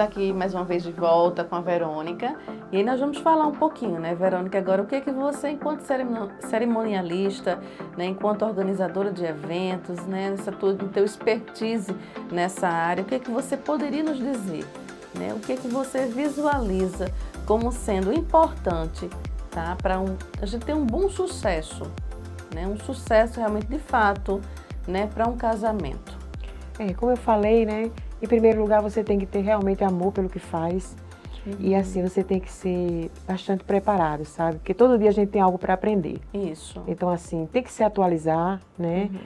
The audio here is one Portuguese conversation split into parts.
aqui mais uma vez de volta com a Verônica e nós vamos falar um pouquinho, né, Verônica, agora o que é que você, enquanto cerimonialista, né, enquanto organizadora de eventos, né, nessa tua, no teu expertise nessa área, o que é que você poderia nos dizer? Né, o que é que você visualiza como sendo importante tá, para um, a gente ter um bom sucesso, né, um sucesso realmente de fato né, para um casamento? É, como eu falei, né? Em primeiro lugar, você tem que ter realmente amor pelo que faz. Uhum. E assim, você tem que ser bastante preparado, sabe? Porque todo dia a gente tem algo para aprender. Isso. Então, assim, tem que se atualizar, né? Uhum.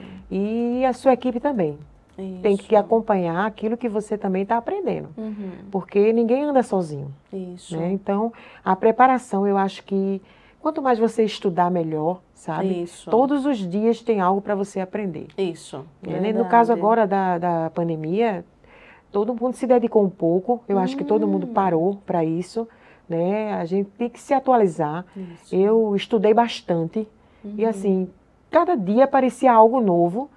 E a sua equipe também. Isso. Tem que acompanhar aquilo que você também está aprendendo. Uhum. Porque ninguém anda sozinho. Isso. Né? Então, a preparação, eu acho que quanto mais você estudar, melhor, sabe? Isso. Todos os dias tem algo para você aprender. Isso. É, né? No caso agora da, da pandemia, todo mundo se dedicou um pouco, eu hum. acho que todo mundo hum. parou para isso, né? A gente tem que se atualizar. Isso. Eu estudei bastante uhum. e assim, cada dia aparecia algo novo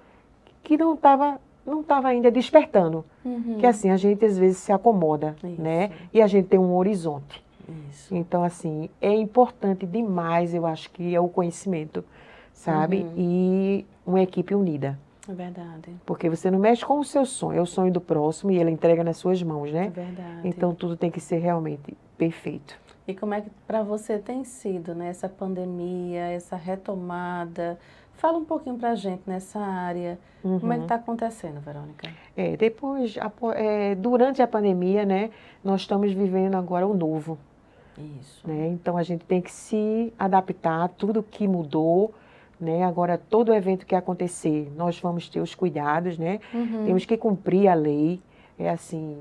que não estava não estava ainda despertando. Uhum. Que assim, a gente às vezes se acomoda, né? isso. né? E a gente tem um horizonte. Isso. Então, assim, é importante demais, eu acho que é o conhecimento, sabe? Uhum. E uma equipe unida. É verdade. Porque você não mexe com o seu sonho, é o sonho do próximo e ele entrega nas suas mãos, né? É verdade. Então tudo tem que ser realmente perfeito. E como é que para você tem sido né, essa pandemia, essa retomada? Fala um pouquinho para a gente nessa área. Uhum. Como é que está uhum. acontecendo, Verônica? É, depois, é, durante a pandemia, né, nós estamos vivendo agora o novo. Isso. Né? Então a gente tem que se adaptar a tudo que mudou, né? Agora, todo evento que acontecer, nós vamos ter os cuidados, né? Uhum. Temos que cumprir a lei. É assim.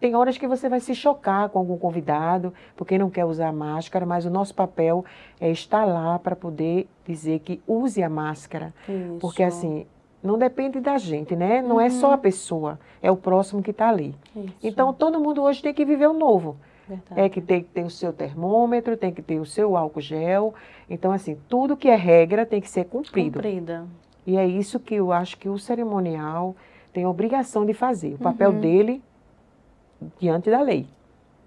Tem horas que você vai se chocar com algum convidado, porque não quer usar máscara, mas o nosso papel é estar lá para poder dizer que use a máscara. Isso. Porque assim, não depende da gente, né? Não uhum. é só uhum. a pessoa, é o próximo que está ali. Isso. Então todo mundo hoje tem que viver o novo. Verdade. é que tem que ter o seu termômetro, tem que ter o seu álcool gel. Então, assim, tudo que é regra tem que ser cumprido. Cumprida. E é isso que eu acho que o cerimonial tem a obrigação de fazer, o papel uhum. dele diante da lei.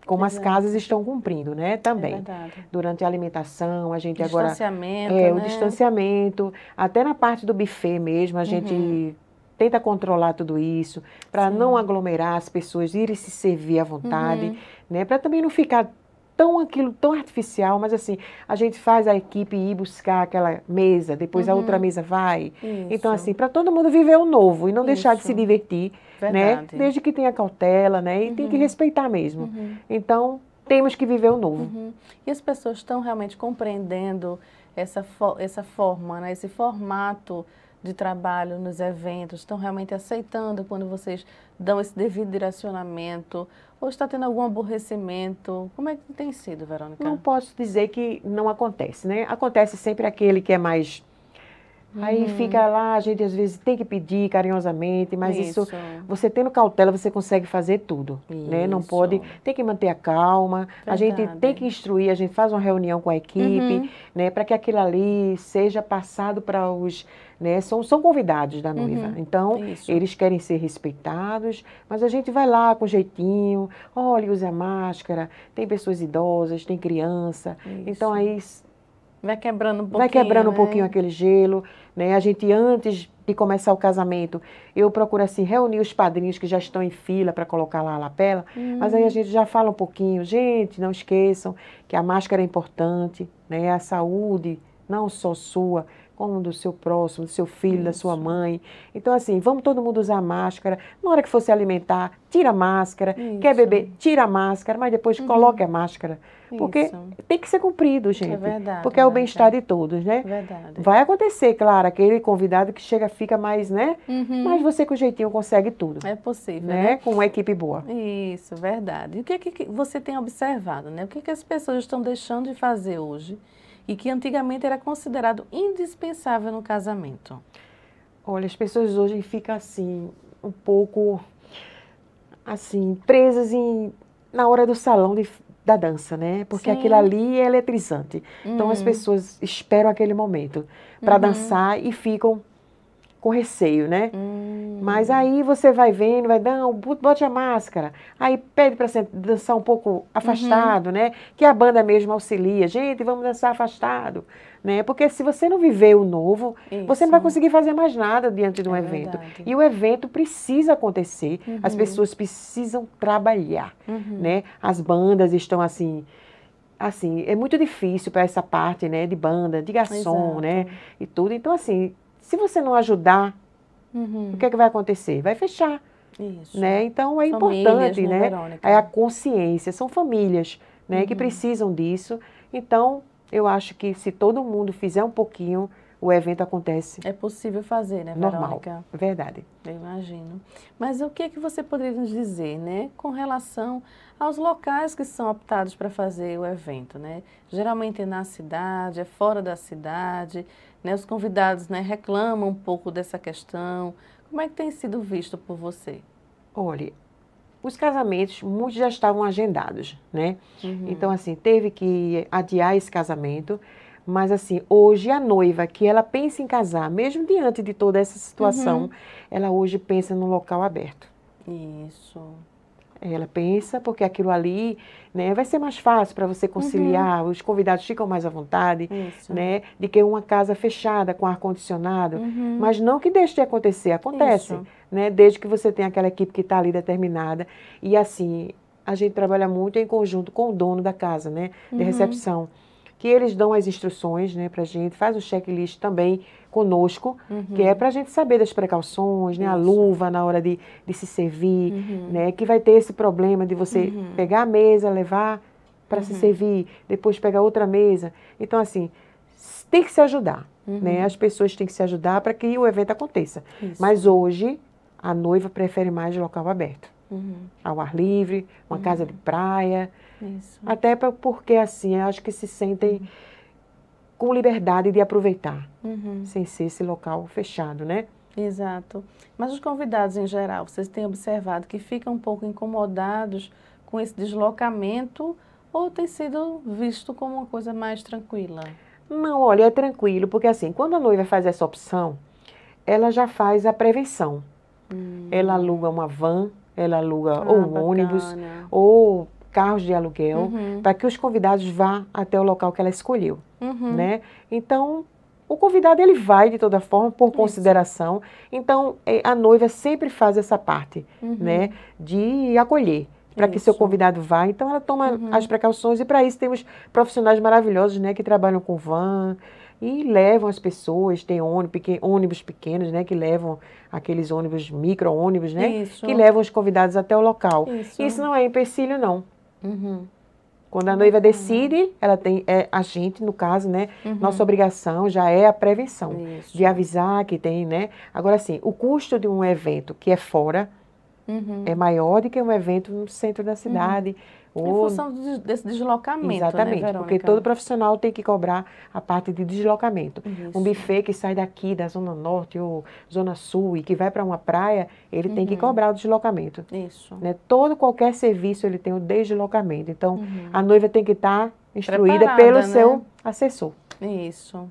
Como é as casas estão cumprindo, né? Também. É Durante a alimentação, a gente agora. Distanciamento. É, né? o distanciamento. Até na parte do buffet mesmo, a gente uhum tenta controlar tudo isso, para não aglomerar as pessoas, irem se servir à vontade, uhum. né? Para também não ficar tão aquilo tão artificial, mas assim, a gente faz a equipe ir buscar aquela mesa, depois uhum. a outra uhum. mesa vai. Então, isso. Então assim, para todo mundo viver o novo e não isso. deixar de se divertir, né? Verdade. né? Desde que tenha cautela, né? E uhum. tem que uhum. respeitar mesmo. Uhum. Então, temos que viver o novo. Uhum. E as pessoas estão realmente compreendendo essa fo essa forma, né? Esse formato de trabalho, nos eventos, estão realmente aceitando quando vocês dão esse devido direcionamento? Ou está tendo algum aborrecimento? Como é que tem sido, Verônica? Não posso dizer que não acontece, né? Acontece sempre aquele que é mais Uhum. Aí fica lá, a gente às vezes tem que pedir carinhosamente, mas isso, isso você tendo cautela, você consegue fazer tudo, isso. né? Não pode, tem que manter a calma. Verdade. A gente tem que instruir, a gente faz uma reunião com a equipe, uhum. né, para que aquilo ali seja passado para os né, são, são convidados da noiva. Uhum. Então, isso. eles querem ser respeitados, mas a gente vai lá com jeitinho, olha, use a máscara, tem pessoas idosas, tem criança. Então, aí Vai quebrando um pouquinho. Vai quebrando um né? pouquinho aquele gelo. Né? A gente, antes de começar o casamento, eu procuro assim, reunir os padrinhos que já estão em fila para colocar lá a lapela. Mas aí a hum. gente já fala um pouquinho, gente, não esqueçam que a máscara é importante, né? a saúde, não só sua, como do seu próximo, do seu filho, Isso. da sua mãe. Então, assim, vamos todo mundo usar máscara. Na hora que for se alimentar, tira a máscara. Isso. Quer beber, tira a máscara, mas depois uhum. coloque a máscara. Porque Isso. tem que ser cumprido, é gente. É verdade. Porque é, o bem-estar de todos, né? Verdade. Vai acontecer, claro, aquele convidado que chega, fica mais, né? Uhum. Mas você com jeitinho consegue tudo. É possível. Né? né? Com uma equipe boa. Isso, verdade. E o que, é que você tem observado, né? O que, é que as pessoas estão deixando de fazer hoje? e que antigamente era considerado indispensável no casamento? Olha, as pessoas hoje ficam assim, um pouco assim, presas em, na hora do salão de, da dança, né? Porque Sim. aquilo ali é eletrizante. Uhum. Então as hum. pessoas esperam aquele momento para uhum. dançar e ficam com receio, né? Hum. Mas aí você vai vendo, vai dando, bote a máscara. Aí pede para dançar um pouco afastado, uhum. né? Que a banda mesmo auxilia. Gente, vamos dançar afastado, né? Porque se você não viver o novo, Isso. você não vai conseguir fazer mais nada diante de um é evento. Verdade. E o evento precisa acontecer. Uhum. As pessoas precisam trabalhar, uhum. né? As bandas estão assim assim, é muito difícil para essa parte, né, de banda, de garçom, né? Exato. né, e tudo. Então, assim, se você não ajudar, uhum. o que é que vai acontecer? Vai fechar. Isso. Né? Então é famílias, importante, né? É a consciência, são famílias né, uhum. que precisam disso. Então, eu acho que se todo mundo fizer um pouquinho, o evento acontece. É possível fazer, né, Verônica? Normal, verdade. Eu imagino. Mas o que é que você poderia nos dizer, né, com relação aos locais que são optados para fazer o evento, né? Geralmente é na cidade, é fora da cidade, né? Os convidados né, reclamam um pouco dessa questão. Como é que tem sido visto por você? Olha, os casamentos, muitos já estavam agendados, né? Uhum. Então, assim, teve que adiar esse casamento. Mas, assim, hoje a noiva que ela pensa em casar, mesmo diante de toda essa situação, uhum. ela hoje pensa no local aberto. Isso. Ela pensa, porque aquilo ali né, vai ser mais fácil para você conciliar, uhum. os convidados ficam mais à vontade, Isso. né? De que uma casa fechada com ar-condicionado. Uhum. Mas não que deixe de acontecer, acontece, Isso. né? Desde que você tenha aquela equipe que está ali determinada. E assim, a gente trabalha muito em conjunto com o dono da casa, né? De uhum. recepção que eles dão as instruções né, para a gente, faz o checklist também conosco, uhum. que é para a gente saber das precauções, né, a luva na hora de, de se servir, uhum. né, que vai ter esse problema de você uhum. pegar a mesa, levar para se uhum. servir, depois pegar outra mesa. Então, assim, tem que se ajudar. Uhum. Né? As pessoas têm que se ajudar para que o evento aconteça. Isso. Mas hoje, a noiva prefere mais local aberto. Uhum. Ao ar livre, uma casa de praia, isso. Até porque, assim, acho que se sentem uhum. com liberdade de aproveitar, uhum. sem ser esse local fechado, né? Exato. Mas os convidados em geral, vocês têm observado que ficam um pouco incomodados com esse deslocamento ou tem sido visto como uma coisa mais tranquila? Não, olha, é tranquilo, porque assim, quando a noiva faz essa opção, ela já faz a prevenção. Hum. Ela aluga uma van, ela aluga ah, ou um bacana. ônibus, ou carros de aluguel uhum. para que os convidados vá até o local que ela escolheu, uhum. né? Então, o convidado ele vai de toda forma por Isso. consideração. Então, é, a noiva sempre faz essa parte, uhum. né, de acolher para que seu convidado vá. Então ela toma uhum. as precauções e para isso temos profissionais maravilhosos, né, que trabalham com van e levam as pessoas, tem ônibus, pequen, ônibus pequenos, né, que levam aqueles ônibus micro-ônibus, né, isso. que levam os convidados até o local. Isso, isso não é empecilho não. Uhum. Quando a noiva decide, ela tem é, a gente, no caso, né? Uhum. Nossa obrigação já é a prevenção Isso. de avisar que tem, né? Agora sim, o custo de um evento que é fora, uhum. é maior do que um evento no centro da cidade. Uhum. Ou... Em função do, desse deslocamento, né, Exatamente, né, porque todo profissional tem que cobrar a parte de deslocamento. Isso. Um buffet que sai daqui da Zona Norte ou Zona Sul e que vai para uma praia, ele uhum. tem que uhum. cobrar o deslocamento. Isso. Né? Todo, qualquer serviço, ele tem o deslocamento. Então, uhum. a noiva tem que estar tá instruída Preparada, pelo né? seu assessor. Isso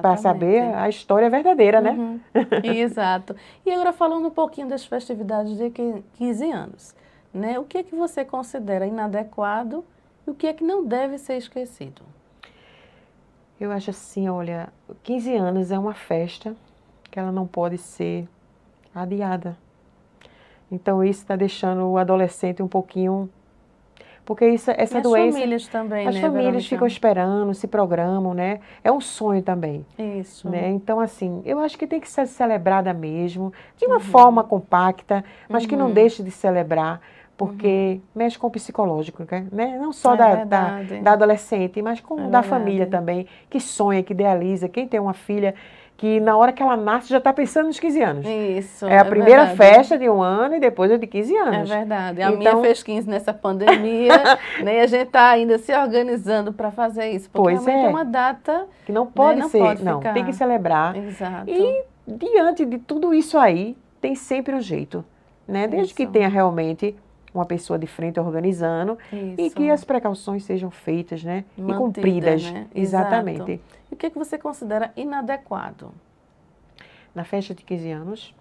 para saber a é. história verdadeira, né? uhum. né? Exato. E agora falando um pouquinho das festividades de 15 anos, né? O que é que você considera inadequado e o que é que não deve ser esquecido? Eu acho assim, olha, 15 anos é uma festa que ela não pode ser adiada. Então isso está deixando o adolescente um pouquinho porque isso, é, essa e doença. As famílias também, as né? As famílias ficam esperando, se programam, né? É um sonho também. Isso. Né? Então, assim, eu acho que tem que ser celebrada mesmo, de uma uhum. forma compacta, mas uhum. que não uhum. deixe de celebrar porque uhum. mexe com o psicológico, né? né? Não só é da, da, da, adolescente, mas com é da família também, que sonha, que idealiza. Quem tem uma filha que na hora que ela nasce já está pensando nos 15 anos. Isso. É a é primeira verdade. festa de um ano e depois é de 15 anos. É verdade. A então... minha fez 15 nessa pandemia, né? a gente está ainda se organizando para fazer isso. Porque pois realmente é. é uma data que não pode né? não ser, pode não, tem que celebrar. Exato. E diante de tudo isso aí, tem sempre um jeito, né? Desde isso. que tenha realmente uma pessoa de frente organizando Isso. e que as precauções sejam feitas, né? Mantida, e cumpridas. Né? Exatamente. E o que, é que você considera inadequado? Na festa de 15 anos,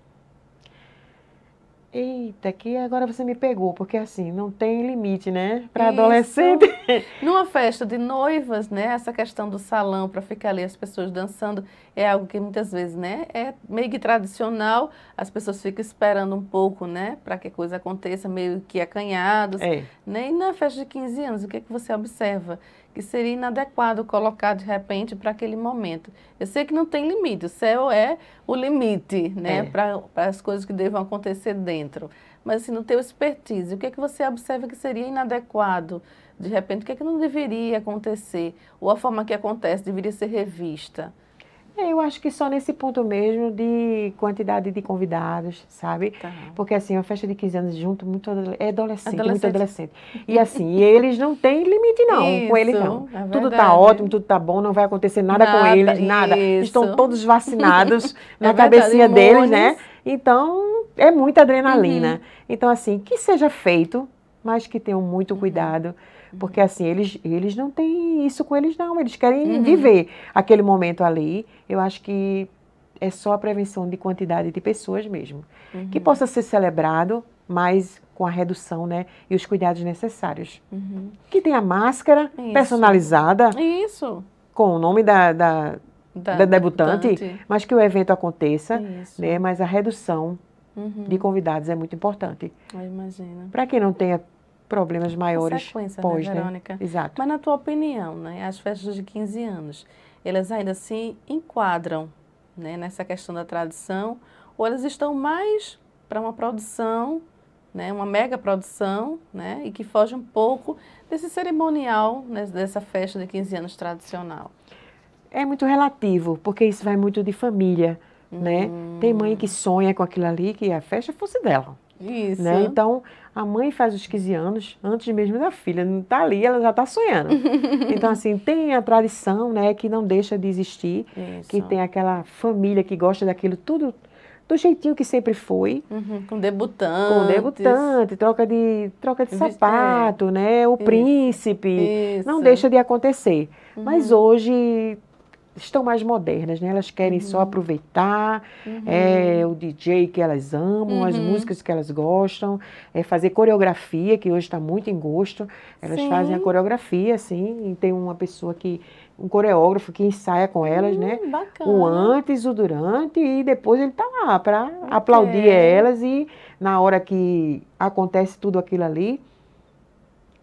Eita, que agora você me pegou, porque assim, não tem limite, né? Para adolescente. Numa festa de noivas, né? Essa questão do salão para ficar ali as pessoas dançando é algo que muitas vezes, né, é meio que tradicional, as pessoas ficam esperando um pouco, né, para que a coisa aconteça, meio que acanhados, é. né? E na festa de 15 anos, o que é que você observa? que seria inadequado colocar de repente para aquele momento. Eu sei que não tem limite, o céu é o limite, né, é. para as coisas que devam acontecer dentro. Mas assim, no teu expertise, o que é que você observa que seria inadequado? De repente, o que é que não deveria acontecer? Ou a forma que acontece deveria ser revista? Eu acho que só nesse ponto mesmo de quantidade de convidados, sabe? Tá. Porque assim, uma festa de 15 anos junto, muito é adolescente, adolescente. muito adolescente. E assim, eles não têm limite não, isso, com eles não. É tudo tá ótimo, tudo tá bom, não vai acontecer nada, nada com eles, nada. Isso. Estão todos vacinados na é cabecinha deles, né? Então, é muita adrenalina. Uhum. Então assim, que seja feito, mas que tenham muito uhum. cuidado. Uhum porque assim, eles, eles não têm isso com eles, não. Eles querem uhum. viver aquele momento ali. Eu acho que é só a prevenção de quantidade de pessoas mesmo. Uhum. Que possa ser celebrado, mas com a redução, né? E os cuidados necessários. Uhum. Que tenha máscara isso. personalizada. Isso. Com o nome da, da, da, da debutante, debutante, mas que o evento aconteça, isso. né? Mas a redução uhum. de convidados é muito importante. imagina Para quem não tenha problemas maiores né, pós, né, Verônica? Né? Exato. Mas na tua opinião, né, as festas de 15 anos, elas ainda se enquadram né, nessa questão da tradição ou elas estão mais para uma produção, né, uma mega produção, né, e que foge um pouco desse cerimonial, né, dessa festa de 15 anos tradicional? É muito relativo, porque isso vai muito de família, uhum. né? Tem mãe que hum. sonha com aquilo ali, que a festa fosse dela. Isso. Né? Então, a mãe faz os 15 anos antes mesmo da filha, não está ali, ela já está sonhando. então, assim, tem a tradição, né, que não deixa de existir, Isso. que tem aquela família que gosta daquilo tudo do jeitinho que sempre foi. Uhum, com debutante. Com debutante, troca de, troca de sapato, é. né? O Isso. príncipe. Isso. Não deixa de acontecer. Uhum. Mas hoje estão mais modernas, né? Elas querem uhum. só aproveitar uhum. é, o DJ que elas amam, uhum. as músicas que elas gostam, é, fazer coreografia, que hoje está muito em gosto. Elas Sim. fazem a coreografia, assim, e tem uma pessoa que, um coreógrafo que ensaia com elas, né? hum, né? Bacana. O antes, o durante e depois ele tá lá para okay. aplaudir elas e na hora que acontece tudo aquilo ali,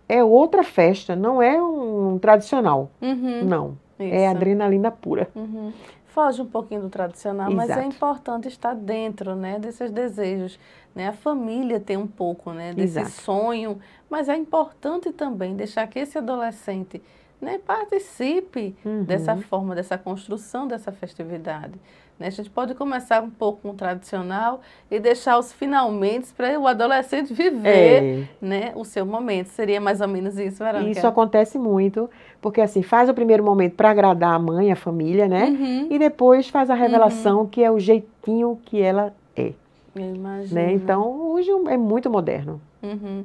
é outra festa, não é um tradicional. Uhum. Não é Isso. É adrenalina pura. Uhum. Foge um pouquinho do tradicional, Exato. mas é importante estar dentro, né, desses desejos. Né? A família tem um pouco, né, desse Exato. sonho, mas é importante também deixar que esse adolescente né, participe uhum. dessa forma, dessa construção dessa festividade. Né? A gente pode começar um pouco com o tradicional e deixar os finalmente para o adolescente viver é. né, o seu momento. Seria mais ou menos isso, Verônica? Isso acontece muito, porque assim, faz o primeiro momento para agradar a mãe, a família, né? Uhum. E depois faz a uhum. revelação, uhum. que é o jeitinho que ela é. Eu imagino. Né? Então, hoje é, é muito moderno. Uhum.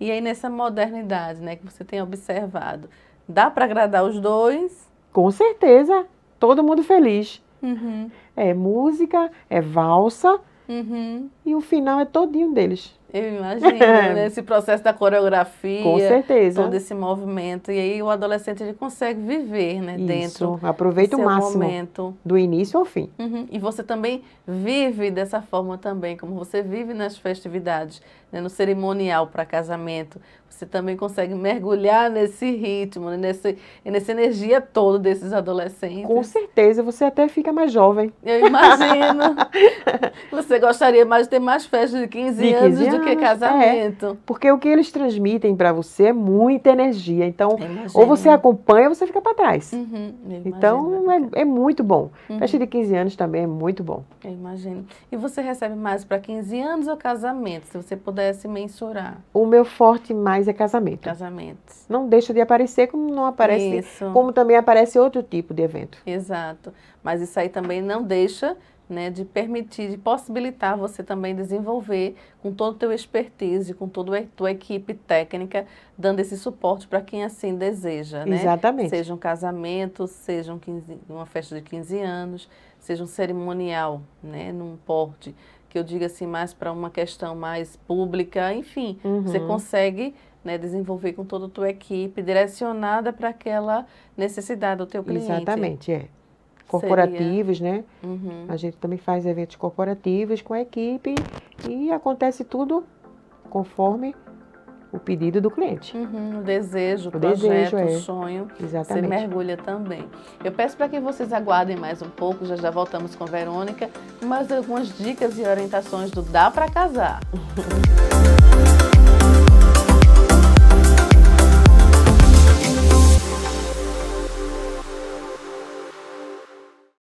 E aí, nessa modernidade né, que você tem observado, dá para agradar os dois? Com certeza. Todo mundo feliz. Uhum é música, é valsa, uhum. e o final é todinho deles. Eu imagino, né? Esse processo da coreografia. Com certeza. Todo esse movimento. E aí o adolescente ele consegue viver, né? Isso. Dentro. Aproveita o máximo. Momento. Do início ao fim. Uhum. E você também vive dessa forma também, como você vive nas festividades, né? no cerimonial para casamento. Você também consegue mergulhar nesse ritmo, né, nesse, nessa energia toda desses adolescentes. Com certeza, você até fica mais jovem. Eu imagino. você gostaria mais de ter mais festas de 15, de 15 anos, anos do que é, casamento. É, porque o que eles transmitem para você é muita energia. Então, ou você acompanha ou você fica para trás. Uhum, então, é, é, é, muito bom. Uhum. Festa de 15 anos também é muito bom. Eu imagino. E você recebe mais para 15 anos ou casamento? Se você pudesse mensurar. O meu forte mais é casamento. Casamentos. Não deixa de aparecer como não aparece, Isso. como também aparece outro tipo de evento. Exato. Mas isso aí também não deixa né, de permitir, de possibilitar você também desenvolver com todo o teu expertise, com toda a tua equipe técnica, dando esse suporte para quem assim deseja, né? Exatamente. Seja um casamento, seja um 15, uma festa de 15 anos, seja um cerimonial, né, num porte que eu diga assim mais para uma questão mais pública, enfim, uhum. você consegue né, desenvolver com toda a tua equipe direcionada para aquela necessidade do teu cliente. Exatamente, é corporativos, Seria. né? Uhum. A gente também faz eventos corporativos com a equipe e acontece tudo conforme o pedido do cliente. Uhum, o desejo, o, projeto, desejo, é. o sonho. Exatamente. Você mergulha também. Eu peço para que vocês aguardem mais um pouco, já já voltamos com Verônica, mais algumas dicas e orientações do Dá para Casar.